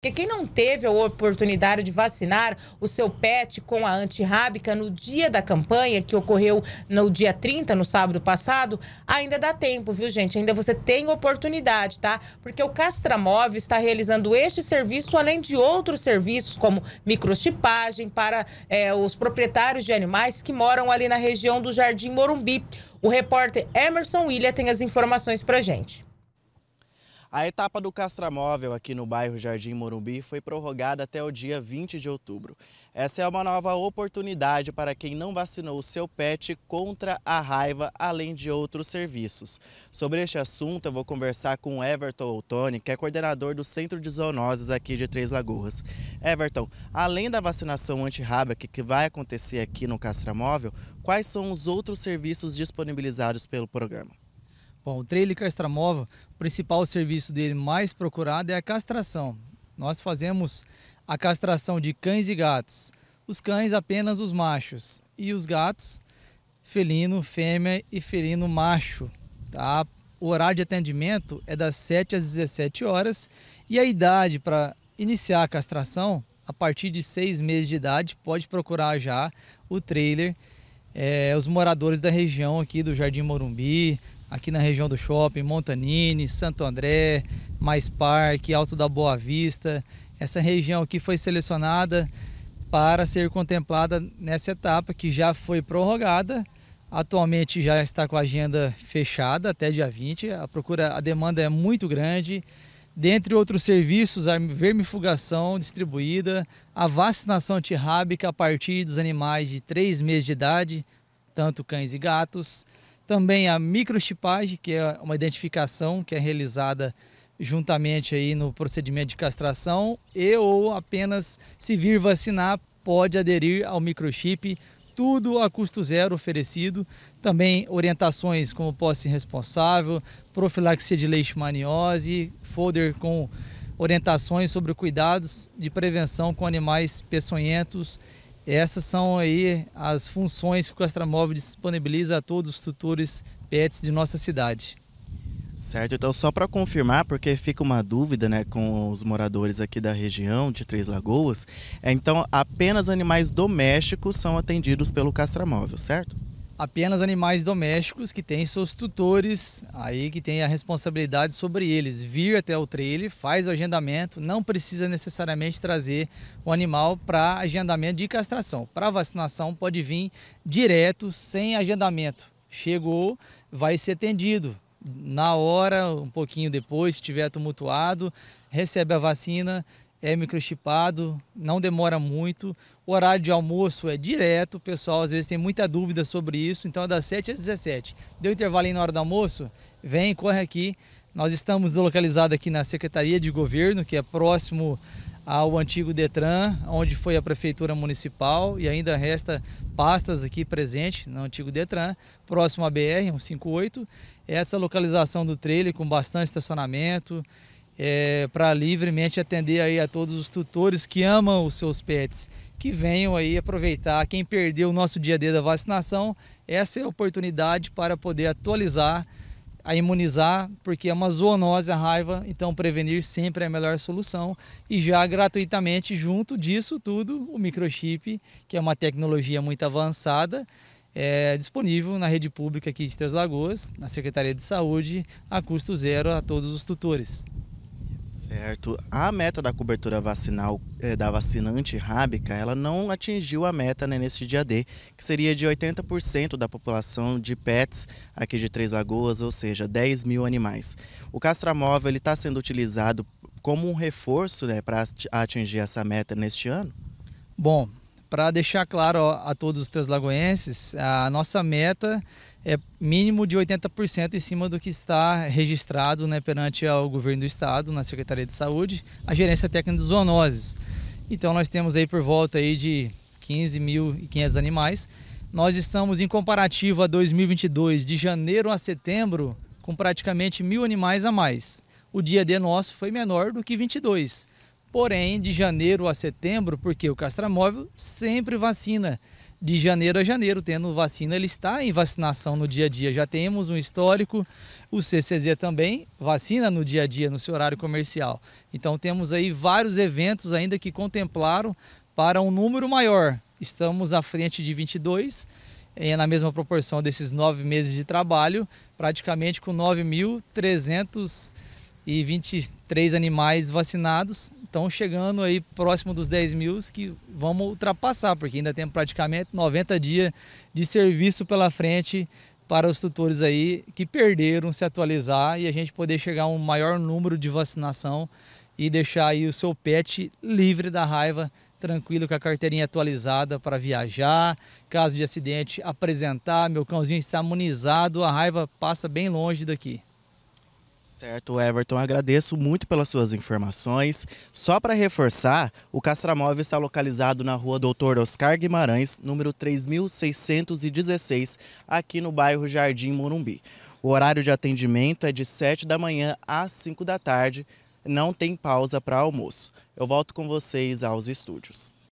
Porque quem não teve a oportunidade de vacinar o seu pet com a antirrábica no dia da campanha, que ocorreu no dia 30, no sábado passado, ainda dá tempo, viu, gente? Ainda você tem oportunidade, tá? Porque o Castramov está realizando este serviço, além de outros serviços, como microchipagem para é, os proprietários de animais que moram ali na região do Jardim Morumbi. O repórter Emerson William tem as informações pra gente. A etapa do Castramóvel aqui no bairro Jardim Morumbi foi prorrogada até o dia 20 de outubro. Essa é uma nova oportunidade para quem não vacinou o seu pet contra a raiva, além de outros serviços. Sobre este assunto, eu vou conversar com Everton Outoni, que é coordenador do Centro de Zoonoses aqui de Três Lagoas. Everton, além da vacinação anti antirrábica que vai acontecer aqui no Castramóvel, quais são os outros serviços disponibilizados pelo programa? Bom, o trailer Castramova, o principal serviço dele mais procurado é a castração. Nós fazemos a castração de cães e gatos. Os cães apenas os machos e os gatos felino fêmea e felino macho, tá? O horário de atendimento é das 7 às 17 horas e a idade para iniciar a castração, a partir de 6 meses de idade, pode procurar já o trailer, é, os moradores da região aqui do Jardim Morumbi, aqui na região do shopping, Montanini, Santo André, Mais Parque, Alto da Boa Vista. Essa região aqui foi selecionada para ser contemplada nessa etapa que já foi prorrogada. Atualmente já está com a agenda fechada até dia 20. A procura, a demanda é muito grande. Dentre outros serviços, a vermifugação distribuída, a vacinação antirrábica a partir dos animais de 3 meses de idade, tanto cães e gatos, também a microchipagem, que é uma identificação que é realizada juntamente aí no procedimento de castração e ou apenas se vir vacinar pode aderir ao microchip, tudo a custo zero oferecido. Também orientações como posse responsável, profilaxia de leishmaniose, folder com orientações sobre cuidados de prevenção com animais peçonhentos essas são aí as funções que o Castramóvel disponibiliza a todos os tutores pets de nossa cidade. Certo, então só para confirmar, porque fica uma dúvida né, com os moradores aqui da região de Três Lagoas, é, então apenas animais domésticos são atendidos pelo castramóvel, certo? apenas animais domésticos que têm seus tutores aí que tem a responsabilidade sobre eles. Vir até o trailer, faz o agendamento, não precisa necessariamente trazer o animal para agendamento de castração. Para vacinação pode vir direto, sem agendamento. Chegou, vai ser atendido. Na hora, um pouquinho depois, se estiver tumultuado, recebe a vacina, é microchipado, não demora muito. O horário de almoço é direto, pessoal às vezes tem muita dúvida sobre isso, então é das 7 às 17. Deu intervalo aí na hora do almoço? Vem, corre aqui. Nós estamos localizados aqui na Secretaria de Governo, que é próximo ao antigo Detran, onde foi a Prefeitura Municipal e ainda resta pastas aqui presentes no antigo Detran, próximo à BR-158. Essa localização do trailer com bastante estacionamento, é, para livremente atender aí a todos os tutores que amam os seus pets, que venham aí aproveitar. Quem perdeu o nosso dia dia da vacinação, essa é a oportunidade para poder atualizar, a imunizar, porque é uma zoonose a raiva, então prevenir sempre é a melhor solução. E já gratuitamente, junto disso tudo, o microchip, que é uma tecnologia muito avançada, é disponível na rede pública aqui de Três Lagoas, na Secretaria de Saúde, a custo zero a todos os tutores. Certo. A meta da cobertura vacinal eh, da vacinante rábica, ela não atingiu a meta né, nesse dia D, que seria de 80% da população de pets aqui de Três Lagoas, ou seja, 10 mil animais. O castramóvel está sendo utilizado como um reforço né, para atingir essa meta neste ano? Bom, para deixar claro ó, a todos os translagoenses, a nossa meta é mínimo de 80% em cima do que está registrado né, perante o governo do estado, na Secretaria de Saúde, a gerência técnica de zoonoses. Então nós temos aí por volta aí de 15.500 animais. Nós estamos em comparativo a 2022, de janeiro a setembro, com praticamente mil animais a mais. O dia D nosso foi menor do que 22, Porém, de janeiro a setembro, porque o castramóvel sempre vacina de janeiro a janeiro, tendo vacina, ele está em vacinação no dia a dia. Já temos um histórico, o CCZ também vacina no dia a dia, no seu horário comercial. Então temos aí vários eventos ainda que contemplaram para um número maior. Estamos à frente de 22, eh, na mesma proporção desses nove meses de trabalho, praticamente com 9.300 e 23 animais vacinados. estão chegando aí próximo dos 10 mil, que vamos ultrapassar, porque ainda temos praticamente 90 dias de serviço pela frente para os tutores aí que perderam se atualizar e a gente poder chegar a um maior número de vacinação e deixar aí o seu pet livre da raiva, tranquilo com a carteirinha atualizada para viajar, caso de acidente apresentar, meu cãozinho está imunizado, a raiva passa bem longe daqui. Certo, Everton, agradeço muito pelas suas informações. Só para reforçar, o Castramóvel está localizado na rua Doutor Oscar Guimarães, número 3616, aqui no bairro Jardim Morumbi. O horário de atendimento é de 7 da manhã às 5 da tarde, não tem pausa para almoço. Eu volto com vocês aos estúdios.